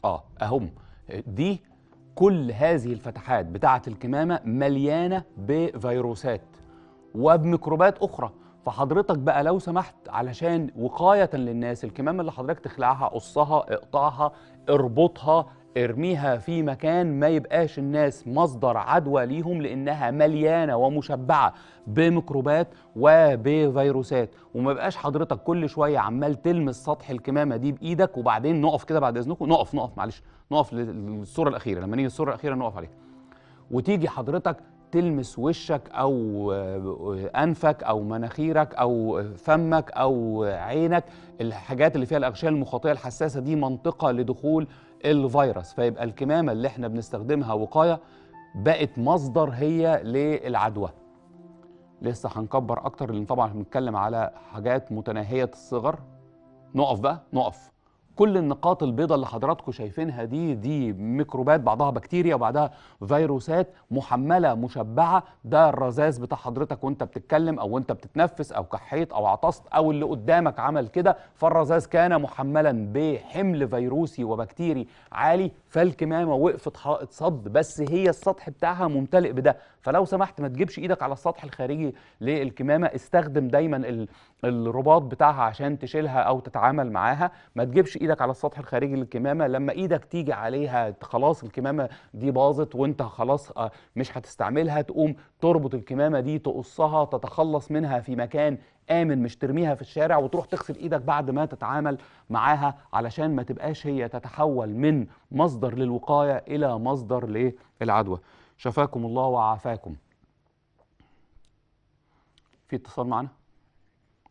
اه اهم دي كل هذه الفتحات بتاعه الكمامه مليانه بفيروسات وبميكروبات اخرى فحضرتك بقى لو سمحت علشان وقايه للناس الكمامه اللي حضرتك تخلعها قصها اقطعها اربطها ارميها في مكان ما يبقاش الناس مصدر عدوى ليهم لانها مليانه ومشبعه بميكروبات وبفيروسات وما يبقاش حضرتك كل شويه عمال تلمس سطح الكمامه دي بايدك وبعدين نقف كده بعد اذنكم نقف نقف معلش نقف للصوره الاخيره لما نيجي الصوره الاخيره نقف عليها وتيجي حضرتك تلمس وشك او انفك او مناخيرك او فمك او عينك الحاجات اللي فيها الاغشيه المخاطيه الحساسه دي منطقه لدخول الفيروس فيبقى الكمامه اللي احنا بنستخدمها وقايه بقت مصدر هي للعدوى لسه هنكبر اكتر لان طبعا بنتكلم على حاجات متناهيه الصغر نقف بقى نقف كل النقاط البيضاء اللي حضراتكم شايفينها دي دي ميكروبات بعضها بكتيريا وبعدها فيروسات محمله مشبعه ده الرذاذ بتاع حضرتك وانت بتتكلم او وانت بتتنفس او كحيت او عطست او اللي قدامك عمل كده فالرذاذ كان محملا بحمل فيروسي وبكتيري عالي فالكمامه وقفت حائط صد بس هي السطح بتاعها ممتلئ بده فلو سمحت ما تجيبش ايدك على السطح الخارجي للكمامه استخدم دايما الرباط بتاعها عشان تشيلها او تتعامل معاها ما تجيبش ايدك على السطح الخارجي للكمامه لما ايدك تيجي عليها خلاص الكمامه دي باظت وانت خلاص آه، مش هتستعملها تقوم تربط الكمامه دي تقصها تتخلص منها في مكان امن مش ترميها في الشارع وتروح تغسل ايدك بعد ما تتعامل معاها علشان ما تبقاش هي تتحول من مصدر للوقايه الى مصدر للعدوى شفاكم الله وعافاكم في اتصال معنا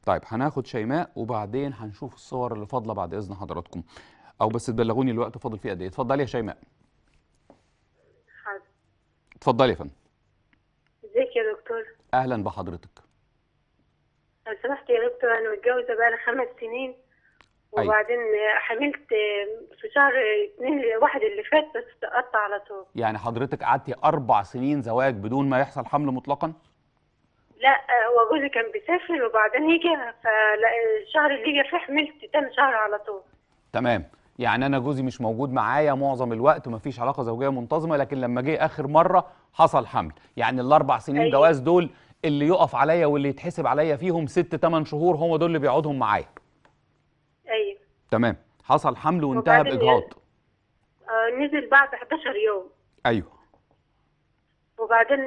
طيب هناخد شيماء وبعدين هنشوف الصور اللي فاضله بعد اذن حضراتكم او بس تبلغوني الوقت فاضل فيه قد ايه اتفضلي يا شيماء اتفضلي يا فندم ازيك يا دكتور اهلا بحضرتك لو سمحت يا دكتور انا متجوزه بقى لي خمس سنين أيوة. وبعدين حملت في شهر اثنين واحد اللي فات بس سقطت على طول يعني حضرتك قعدتي اربع سنين زواج بدون ما يحصل حمل مطلقا؟ لا هو جوزي كان بيسافر وبعدين يجي فالشهر اللي جه فيه حملت ثاني شهر على طول تمام يعني انا جوزي مش موجود معايا معظم الوقت ومفيش علاقه زوجيه منتظمه لكن لما جه اخر مره حصل حمل يعني الاربع سنين أيوة. جواز دول اللي يقف عليا واللي يتحسب عليا فيهم ست تمن شهور هم دول اللي بيقعدهم معايا ايوه تمام حصل حمل وانتهى باجهاض آه نزل بعد 11 يوم ايوه وبعدين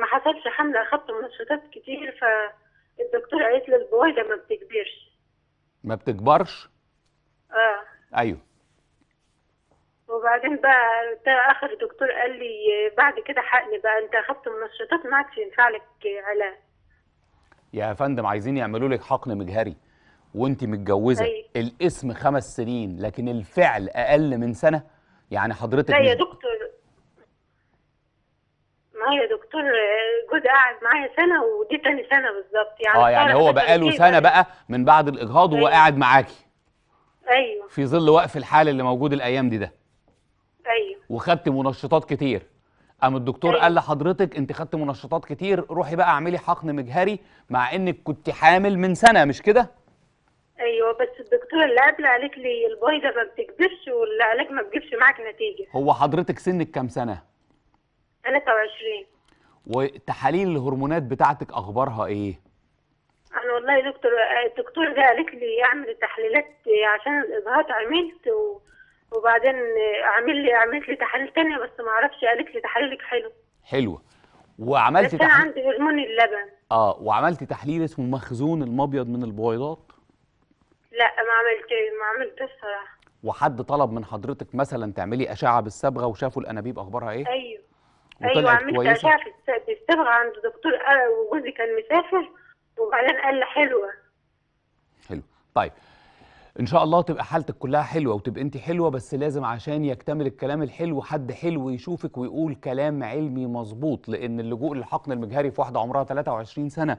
ما حصلش حمل اخدت منشطات كتير فالدكتور قالت لي البويضه ما بتكبرش ما بتكبرش اه ايوه وبعدين بقى اخر دكتور قال لي بعد كده حقني بقى انت اخذت منشطات ما عادش ينفع لك علاج يا فندم عايزين يعملوا لك حقن مجهري وانت متجوزه أي. الاسم خمس سنين لكن الفعل اقل من سنه يعني حضرتك لا يا دكتور ما يا دكتور جوز قاعد معايا سنه ودي تاني سنه بالظبط يعني اه يعني هو بقى له سنه بقى من بعد الاجهاض وهو أيوه. قاعد معاكي ايوه في ظل وقف الحال اللي موجود الايام دي ده ايوه وخدت منشطات كتير قام الدكتور أيوة. قال لحضرتك انت خدت منشطات كتير روحي بقى اعملي حقن مجهري مع انك كنت حامل من سنه مش كده ايوه بس الدكتور اللي قبل قالت لي البويضه ما بتكبرش والعلاج ما بتجيبش معاك نتيجه هو حضرتك سنك كام سنه انا 23 وتحاليل الهرمونات بتاعتك اخبارها ايه انا والله يا دكتور الدكتور ده قالك لي اعمل تحليلات عشان الاجهاض عملت و... وبعدين اعمل لي عملت لي تحاليل ثانيه بس ما اعرفش قالت لي تحاليلك حلو حلوه وعملت بس تحليل... انا عندي هرمون اللبن اه وعملت تحليل اسمه مخزون المبيض من البويضات لا ما عملت ما عملتش الصراحه وحد طلب من حضرتك مثلا تعملي اشعه بالصبغه وشافوا الانابيب اخبارها ايه ايوه ايوه عملت كويسة. اشعه بالصبغه عند دكتور آه، وجوزي كان مسافر وبعدين قال لي حلوه حلو طيب ان شاء الله تبقى حالتك كلها حلوه وتبقى انت حلوه بس لازم عشان يكتمل الكلام الحلو حد حلو يشوفك ويقول كلام علمي مظبوط لان اللجوء للحقن المجهري في واحده عمرها 23 سنه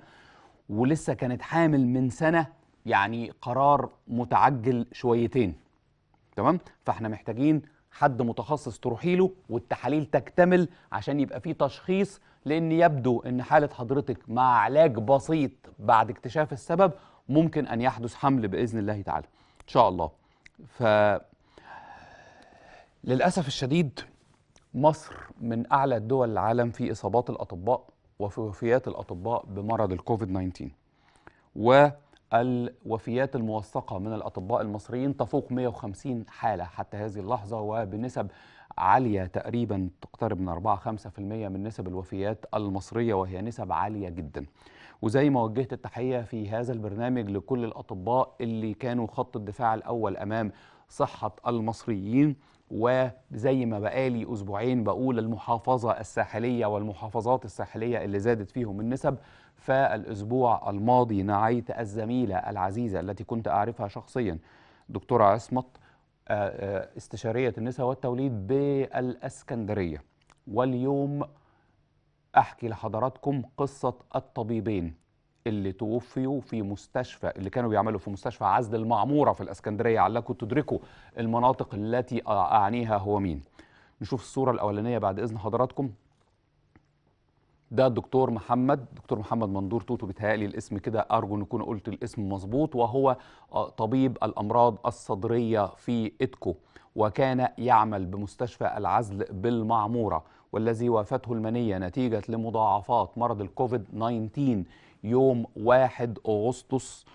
ولسه كانت حامل من سنه يعني قرار متعجل شويتين تمام فاحنا محتاجين حد متخصص تروحي له والتحاليل تكتمل عشان يبقى في تشخيص لان يبدو ان حاله حضرتك مع علاج بسيط بعد اكتشاف السبب ممكن ان يحدث حمل باذن الله تعالى ان شاء الله ف للاسف الشديد مصر من اعلى الدول العالم في اصابات الاطباء وفي وفيات الاطباء بمرض الكوفيد 19 والوفيات الموثقه من الاطباء المصريين تفوق 150 حاله حتى هذه اللحظه وبنسب عاليه تقريبا تقترب من 4 5% من نسب الوفيات المصريه وهي نسب عاليه جدا وزي ما وجهت التحية في هذا البرنامج لكل الأطباء اللي كانوا خط الدفاع الأول أمام صحة المصريين وزي ما بقالي أسبوعين بقول المحافظة الساحلية والمحافظات الساحلية اللي زادت فيهم النسب فالأسبوع الماضي نعيت الزميلة العزيزة التي كنت أعرفها شخصيا دكتورة عصمت آه، آه، استشارية النساء والتوليد بالأسكندرية واليوم احكي لحضراتكم قصه الطبيبين اللي توفيوا في مستشفى اللي كانوا بيعملوا في مستشفى عزل المعموره في الاسكندريه علكم تدركوا المناطق التي اعنيها هو مين نشوف الصوره الاولانيه بعد اذن حضراتكم ده الدكتور محمد دكتور محمد مندور توتو بيتهيألي الاسم كده أرجو أن أكون قلت الاسم مظبوط وهو آه، طبيب الأمراض الصدرية في إدكو وكان يعمل بمستشفى العزل بالمعمورة والذي وافته المنية نتيجة لمضاعفات مرض الكوفيد 19 يوم 1 أغسطس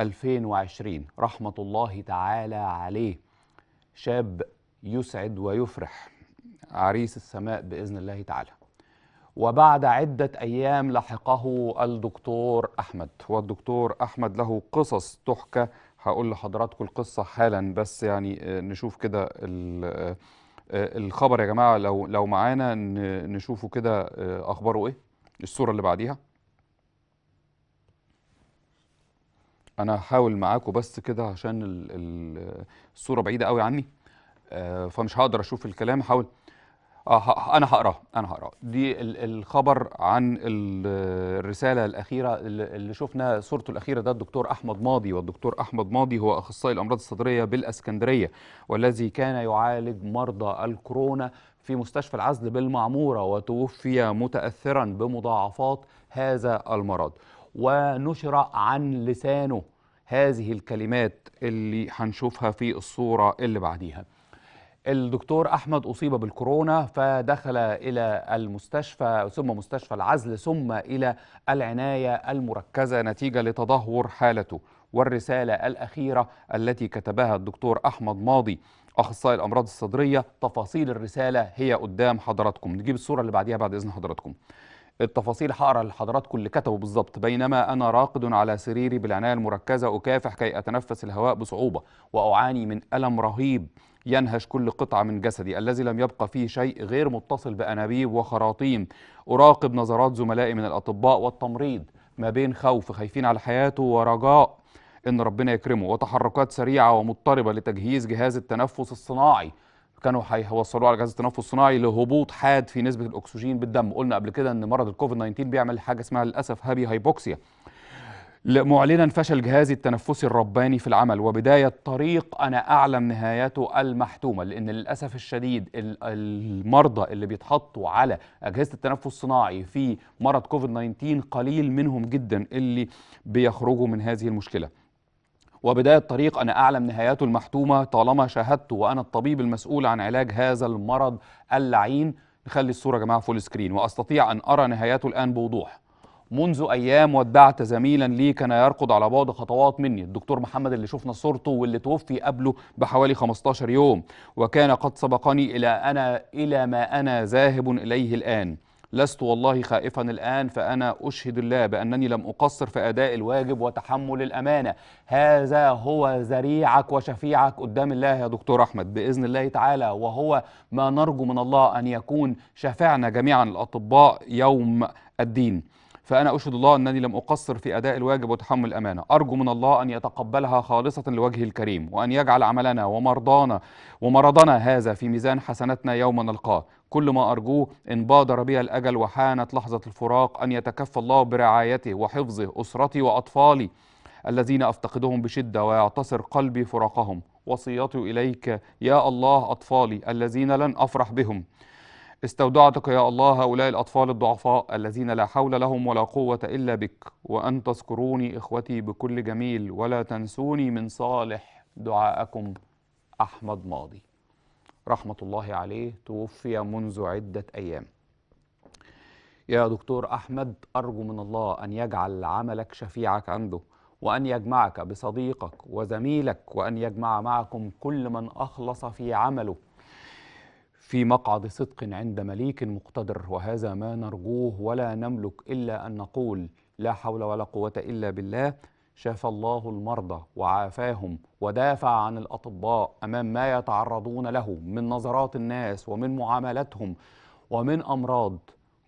2020 رحمة الله تعالى عليه شاب يسعد ويفرح عريس السماء بإذن الله تعالى وبعد عدة أيام لحقه الدكتور أحمد والدكتور أحمد له قصص تحكى هقول لحضراتكم القصة حالا بس يعني آه، نشوف كده آه، آه، الخبر يا جماعه لو لو معانا نشوفه كده آه، اخباره ايه الصوره اللي بعديها انا هحاول معاكم بس كده عشان الصوره بعيده قوي عني آه، فمش هقدر اشوف الكلام حاول آه، انا هقرا انا هقرا دي الخبر عن الرساله الاخيره اللي شفنا صورته الاخيره ده الدكتور احمد ماضي والدكتور احمد ماضي هو اخصائي الامراض الصدريه بالاسكندريه والذي كان يعالج مرضى الكورونا في مستشفى العزل بالمعموره وتوفي متاثرا بمضاعفات هذا المرض ونشر عن لسانه هذه الكلمات اللي هنشوفها في الصوره اللي بعديها الدكتور أحمد أصيب بالكورونا فدخل إلى المستشفى ثم مستشفى العزل ثم إلى العناية المركزة نتيجة لتدهور حالته والرسالة الأخيرة التي كتبها الدكتور أحمد ماضي أخصائي الأمراض الصدرية تفاصيل الرسالة هي قدام حضراتكم نجيب الصورة اللي بعديها بعد إذن حضراتكم التفاصيل هقرا لحضراتكم اللي كتبوا بالظبط بينما انا راقد على سريري بالعنايه المركزه اكافح كي اتنفس الهواء بصعوبه واعاني من الم رهيب ينهش كل قطعه من جسدي الذي لم يبقى فيه شيء غير متصل بانابيب وخراطيم اراقب نظرات زملائي من الاطباء والتمريض ما بين خوف خايفين على حياته ورجاء ان ربنا يكرمه وتحركات سريعه ومضطربه لتجهيز جهاز التنفس الصناعي كانوا هيوصلوه على جهاز التنفس الصناعي لهبوط حاد في نسبه الاكسجين بالدم قلنا قبل كده ان مرض الكوفيد 19 بيعمل حاجه اسمها للاسف هابي هايبوكسيا معلنا فشل جهازي التنفسي الرباني في العمل وبداية طريق أنا أعلم نهايته المحتومة لأن للأسف الشديد المرضى اللي بيتحطوا على أجهزة التنفس الصناعي في مرض كوفيد 19 قليل منهم جدا اللي بيخرجوا من هذه المشكلة وبداية طريق أنا أعلم نهاياته المحتومة طالما شاهدت وأنا الطبيب المسؤول عن علاج هذا المرض اللعين نخلي الصورة يا جماعة فول سكرين وأستطيع أن أرى نهايته الآن بوضوح منذ أيام ودعت زميلا لي كان يركض على بعد خطوات مني الدكتور محمد اللي شفنا صورته واللي توفي قبله بحوالي 15 يوم وكان قد سبقني إلى أنا إلى ما أنا ذاهب إليه الآن لست والله خائفا الآن فأنا أشهد الله بأنني لم أقصر في أداء الواجب وتحمل الأمانة هذا هو ذريعك وشفيعك قدام الله يا دكتور أحمد بإذن الله تعالى وهو ما نرجو من الله أن يكون شفعنا جميعا الأطباء يوم الدين فأنا أشهد الله أنني لم أقصر في أداء الواجب وتحمل الأمانة أرجو من الله أن يتقبلها خالصة لوجهه الكريم وأن يجعل عملنا ومرضانا ومرضنا هذا في ميزان حسناتنا يوم نلقاه كل ما أرجوه إن بادر بي الأجل وحانت لحظة الفراق أن يتكفى الله برعايته وحفظه أسرتي وأطفالي الذين أفتقدهم بشدة ويعتصر قلبي فراقهم وصيتي إليك يا الله أطفالي الذين لن أفرح بهم استودعتك يا الله هؤلاء الأطفال الضعفاء الذين لا حول لهم ولا قوة إلا بك وأن تذكروني إخوتي بكل جميل ولا تنسوني من صالح دعاءكم أحمد ماضي رحمة الله عليه توفي منذ عدة أيام يا دكتور أحمد أرجو من الله أن يجعل عملك شفيعك عنده وأن يجمعك بصديقك وزميلك وأن يجمع معكم كل من أخلص في عمله في مقعد صدق عند مليك مقتدر وهذا ما نرجوه ولا نملك إلا أن نقول لا حول ولا قوة إلا بالله شاف الله المرضى وعافاهم ودافع عن الأطباء أمام ما يتعرضون له من نظرات الناس ومن معاملتهم ومن أمراض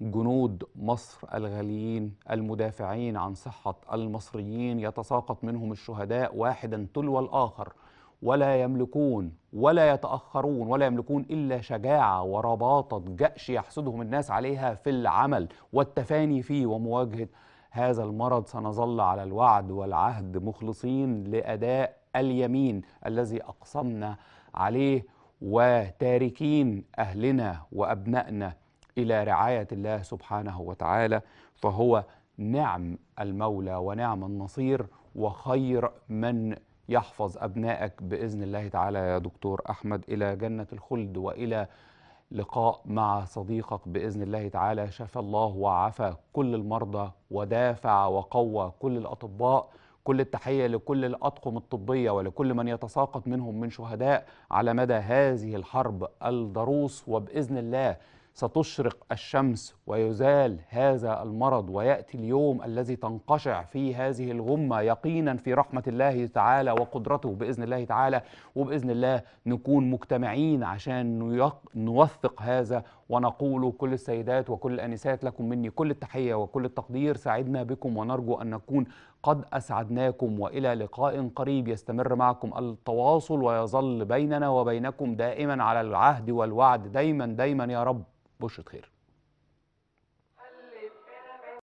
جنود مصر الغاليين المدافعين عن صحة المصريين يتساقط منهم الشهداء واحدا تلو الآخر ولا يملكون ولا يتأخرون ولا يملكون إلا شجاعة ورباطة جأش يحسدهم الناس عليها في العمل والتفاني فيه ومواجهة هذا المرض سنظل على الوعد والعهد مخلصين لأداء اليمين الذي أقسمنا عليه وتاركين أهلنا وأبنائنا إلى رعاية الله سبحانه وتعالى فهو نعم المولى ونعم النصير وخير من يحفظ أبنائك بإذن الله تعالى يا دكتور أحمد إلى جنة الخلد وإلى لقاء مع صديقك بإذن الله تعالى شفى الله وعفى كل المرضى ودافع وقوى كل الأطباء كل التحية لكل الأطقم الطبية ولكل من يتساقط منهم من شهداء على مدى هذه الحرب الضروس وبإذن الله ستشرق الشمس ويزال هذا المرض وياتي اليوم الذي تنقشع فيه هذه الغمه يقينا في رحمه الله تعالى وقدرته باذن الله تعالى وباذن الله نكون مجتمعين عشان نوثق هذا ونقول كل السيدات وكل الانسات لكم مني كل التحيه وكل التقدير سعدنا بكم ونرجو ان نكون قد اسعدناكم والى لقاء قريب يستمر معكم التواصل ويظل بيننا وبينكم دائما على العهد والوعد دايما دايما يا رب بشرة خير